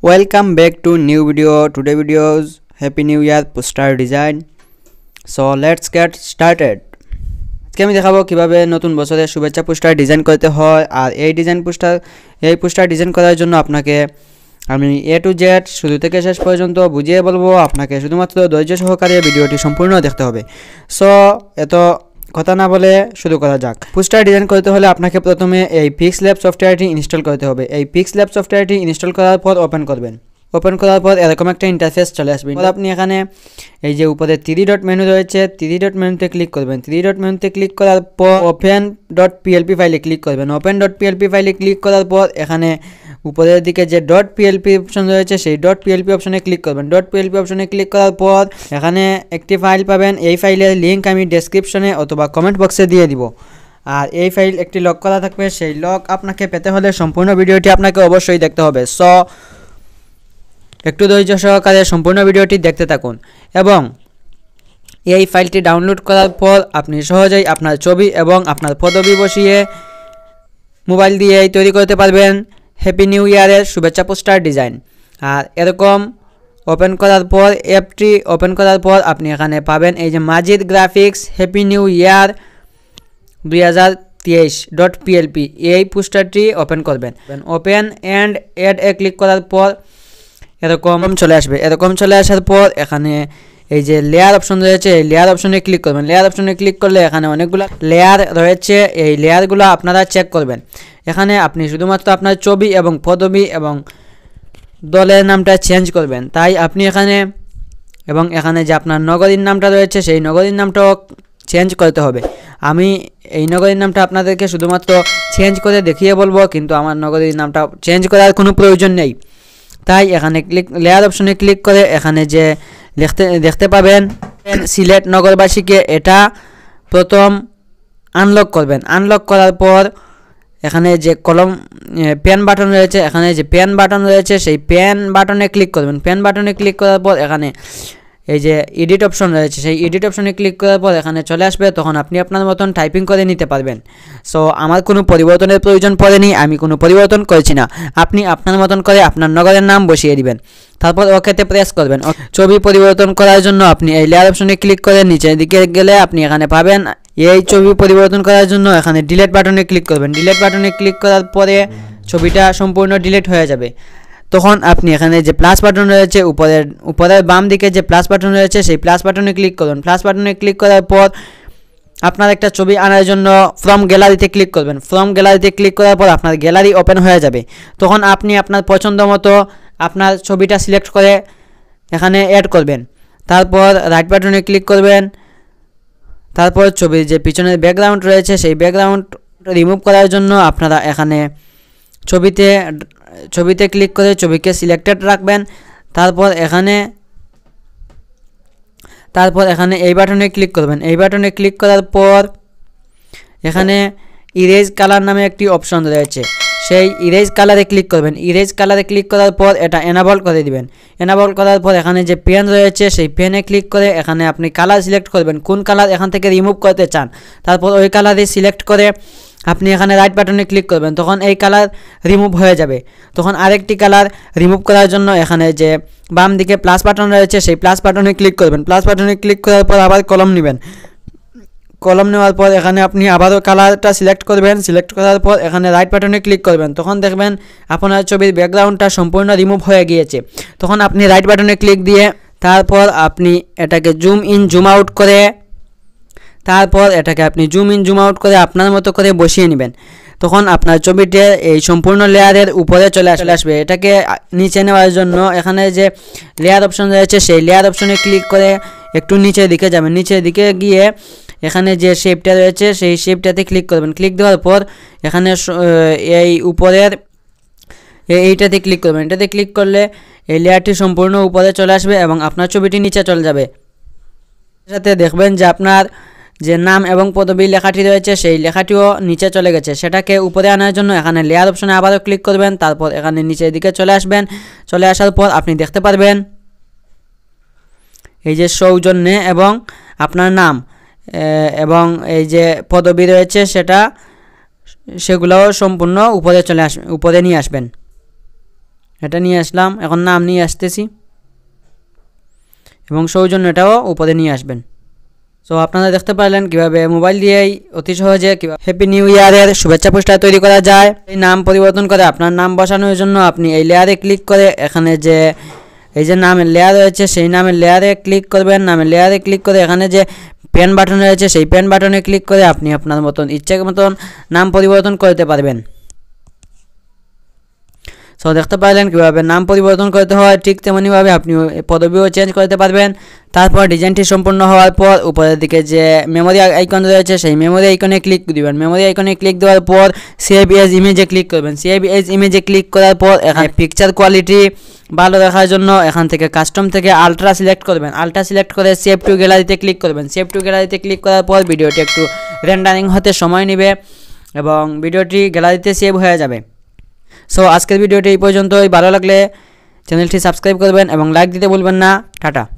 welcome back to new video today videos happy new year poster design so let's get started আজকে আমি দেখাবো কীভাবে নতুন বছরের শুভেচ্ছা পোস্টার ডিজাইন করতে হয় আর এই ডিজাইন পোস্টার এই পোস্টার ডিজাইন করার জন্য আপনাকে আমি এ টু জেড শুরু থেকে শেষ পর্যন্ত বুঝিয়ে বলবো আপনাকে শুধুমাত্র ধৈর্য সহকারে ভিডিওটি সম্পূর্ণ দেখতে হবে সো এত কথা না বলে শুরু করা যাক পোস্টার ডিজাইন করতে হলে আপনাকে প্রথমে এই ফিক্স ল্যাব সফটওয়্যারটি ইনস্টল করতে হবে এই ফিক্স ল্যাব সফটওয়্যারটি ইনস্টল করার পর ওপেন করবেন ওপেন করার পর এরকম একটা ইন্টারফেস চলে আসবে আপনি এখানে এই যে উপরে থ্রি ডট মেনু রয়েছে থ্রি ডট মেনুতে ক্লিক করবেন থ্রি ডট মেনুতে ক্লিক করার পর ওপেন ডট পিএলপি ফাইলে ক্লিক করবেন ওপেন ডট পিএলপি ফাইলে ক্লিক করার পর এখানে উপরের দিকে যে ডট পিএলপি অপশন রয়েছে সেই ডট পিএলপি অপশনে ক্লিক করবেন ডট পিএলপি অপশনে ক্লিক করার পর এখানে একটি ফাইল পাবেন এই ফাইলের লিঙ্ক আমি ডেসক্রিপশনে অথবা কমেন্ট বক্সে দিয়ে দিব আর এই ফাইল একটি লক করা থাকবে সেই লক আপনাকে পেতে হলে সম্পূর্ণ ভিডিওটি আপনাকে অবশ্যই দেখতে হবে স একটু ধৈর্য সহকারে সম্পূর্ণ ভিডিওটি দেখতে থাকুন এবং এই ফাইলটি ডাউনলোড করার পর আপনি সহজেই আপনার ছবি এবং আপনার পদবি বসিয়ে মোবাইল দিয়ে তৈরি করতে পারবেন হ্যাপি নিউ ইয়ারের শুভেচ্ছা পোস্টার ডিজাইন আর এরকম ওপেন করার পর অ্যাপটি ওপেন করার পর আপনি এখানে পাবেন এই যে Majid graphics happy new year দুই হাজার তেইশ ডট এই পোস্টারটি ওপেন করবেন ওপেন অ্যান্ড অ্যাড এ ক্লিক করার পর এরকম চলে আসবে এরকম চলে আসার পর এখানে এই যে লেয়ার অপশন রয়েছে এই লেয়ার অপশনে ক্লিক করবেন লেয়ার অপশনে ক্লিক করলে এখানে অনেকগুলো লেয়ার রয়েছে এই লেয়ারগুলো আপনারা চেক করবেন এখানে আপনি শুধুমাত্র আপনার ছবি এবং পদবি এবং দলের নামটা চেঞ্জ করবেন তাই আপনি এখানে এবং এখানে যে আপনার নগরীর নামটা রয়েছে সেই নগরীর নামটাও চেঞ্জ করতে হবে আমি এই নগরীর নামটা আপনাদেরকে শুধুমাত্র চেঞ্জ করে দেখিয়ে বলবো কিন্তু আমার নগরীর নামটা চেঞ্জ করার কোনো প্রয়োজন নেই তাই এখানে ক্লিক লেয়ার অপশনে ক্লিক করে এখানে যে দেখতে দেখতে পাবেন সিলেট নগরবাসীকে এটা প্রথম আনলক করবেন আনলক করার পর এখানে যে কলম পেন বাটন রয়েছে এখানে যে পেন বাটন রয়েছে সেই পেন বাটনে ক্লিক করবেন পেন বাটনে ক্লিক করার পর এখানে এই যে এডিট অপশন রয়েছে সেই এডিট অপশনে ক্লিক করার পর এখানে চলে আসবে তখন আপনি আপনার মতন টাইপিং করে নিতে পারবেন সো আমার কোনো পরিবর্তনের প্রয়োজন পড়েনি আমি কোনো পরিবর্তন করেছি না আপনি আপনার মতন করে আপনার নগরের নাম বসিয়ে দিবেন তারপর ওকেতে প্রেস করবেন ছবি পরিবর্তন করার জন্য আপনি এই লেয়ার অপশনে ক্লিক করে নিচের দিকে গেলে আপনি এখানে পাবেন এই ছবি পরিবর্তন করার জন্য এখানে ডিলেট বাটনে ক্লিক করবেন ডিলেট বাটনে ক্লিক করার পরে ছবিটা সম্পূর্ণ ডিলেট হয়ে যাবে তখন আপনি এখানে যে প্লাস বাটন রয়েছে উপরের উপরের বাম দিকে যে প্লাস বাটন রয়েছে সেই প্লাস বাটনে ক্লিক করুন প্লাস বাটনে ক্লিক করার পর আপনার একটা ছবি আনার জন্য ফ্রম গ্যালারিতে ক্লিক করবেন ফ্রম গ্যালারিতে ক্লিক করার পর আপনার গ্যালারি ওপেন হয়ে যাবে তখন আপনি আপনার পছন্দ মতো আপনার ছবিটা সিলেক্ট করে এখানে অ্যাড করবেন তারপর রাইট বাটনে ক্লিক করবেন তারপর ছবির যে পিছনের ব্যাকগ্রাউন্ড রয়েছে সেই ব্যাকগ্রাউন্ড রিমুভ করার জন্য আপনারা এখানে ছবিতে ছবিতে ক্লিক করে ছবিকে সিলেক্টেড রাখবেন তারপর এখানে তারপর এখানে এই বাটনে ক্লিক করবেন এই বাটনে ক্লিক করার পর এখানে ইরেজ কালার নামে একটি অপশন রয়েছে সেই ইরেজ কালারে ক্লিক করবেন ইরেজ কালারে ক্লিক করার পর এটা এনাবল করে দিবেন এনাবল করার পর এখানে যে পেন রয়েছে সেই পেনে ক্লিক করে এখানে আপনি কালার সিলেক্ট করবেন কোন কালার এখান থেকে রিমুভ করতে চান তারপর ওই কালারে সিলেক্ট করে আপনি এখানে রাইট বাটনে ক্লিক করবেন তখন এই কালার রিমুভ হয়ে যাবে তখন আরেকটি কালার রিমুভ করার জন্য এখানে যে বাম দিকে প্লাস বাটন রয়েছে সেই প্লাস বাটনে ক্লিক করবেন প্লাস বাটনে ক্লিক করার পর আবার কলম নেবেন কলম নেওয়ার পর এখানে আপনি আবারও কালারটা সিলেক্ট করবেন সিলেক্ট করার পর এখানে রাইট বাটনে ক্লিক করবেন তখন দেখবেন আপনার ছবির ব্যাকগ্রাউন্ডটা সম্পূর্ণ রিমুভ হয়ে গিয়েছে তখন আপনি রাইট বাটনে ক্লিক দিয়ে তারপর আপনি এটাকে জুম ইন জুম আউট করে তারপর এটাকে আপনি জুম ইন জুম আউট করে আপনার মতো করে বসিয়ে নেবেন তখন আপনার ছবিটি এই সম্পূর্ণ লেয়ারের উপরে চলে চলে আসবে এটাকে নিচে নেওয়ার জন্য এখানে যে লেয়ার অপশন রয়েছে সেই লেয়ার অপশনে ক্লিক করে একটু নিচের দিকে যাবেন নিচের দিকে গিয়ে এখানে যে শেপটা রয়েছে সেই শেপটাতে ক্লিক করবেন ক্লিক দেওয়ার পর এখানে এই উপরের এইটাতে ক্লিক করবেন এটাতে ক্লিক করলে এই লেয়ারটি সম্পূর্ণ উপরে চলে আসবে এবং আপনার ছবিটি নিচে চলে যাবে সাথে দেখবেন যে আপনার যে নাম এবং পদবি লেখাটি রয়েছে সেই লেখাটিও নিচে চলে গেছে সেটাকে উপরে আনার জন্য এখানে লেয়ার অপশনে আবারও ক্লিক করবেন তারপর এখানে নিচের দিকে চলে আসবেন চলে আসার পর আপনি দেখতে পারবেন এই যে সৌজন্যে এবং আপনার নাম এবং এই যে পদবি রয়েছে সেটা সেগুলোও সম্পূর্ণ উপরে চলে আস উপরে নিয়ে আসবেন এটা নিয়ে আসলাম এখন নাম নিয়ে আসতেছি এবং সৌজন্যটাও উপরে নিয়ে আসবেন সো আপনারা দেখতে পারলেন কিভাবে মোবাইল দিয়েই অতি সহজে হ্যাপি নিউ ইয়ারের শুভেচ্ছা পোস্টার তৈরি করা যায় এই নাম পরিবর্তন করে আপনার নাম বসানোর জন্য আপনি এই লেয়ারে ক্লিক করে এখানে যে এই যে নামের লেয়ার রয়েছে সেই নামের লেয়ারে ক্লিক করবেন নামের লেয়ারে ক্লিক করে এখানে যে পেন বাটন রয়েছে সেই পেন বাটনে ক্লিক করে আপনি আপনার মতন ইচ্ছে মতন নাম পরিবর্তন করতে পারবেন সো দেখতে পারলেন কীভাবে নাম পরিবর্তন করতে হয় ঠিক তেমনইভাবে আপনি পদবিও চেঞ্জ করতে পারবেন তারপর ডিজাইনটি সম্পূর্ণ হওয়ার পর উপরের দিকে যে মেমোরি আইকন রয়েছে সেই মেমোরি আইকনে ক্লিক দিবেন মেমোরি আইকনে ক্লিক দেওয়ার পর সেভ এজ ইমেজে ক্লিক করবেন সেভ এজ ইমেজে ক্লিক করার পর এখানে পিকচার কোয়ালিটি ভালো রাখার জন্য এখান থেকে কাস্টম থেকে আলট্রা সিলেক্ট করবেন আলট্রা সিলেক্ট করে সেভ টু গ্যালারিতে ক্লিক করবেন সেভ টু গ্যালারিতে ক্লিক করার পর ভিডিওটি একটু রেন্ডারিং হতে সময় নেবে এবং ভিডিওটি গ্যালারিতে সেভ হয়ে যাবে সো আজকের ভিডিওটি এই পর্যন্তই ভালো লাগলে চ্যানেলটি সাবস্ক্রাইব করবেন এবং লাইক দিতে বলবেন না টাটা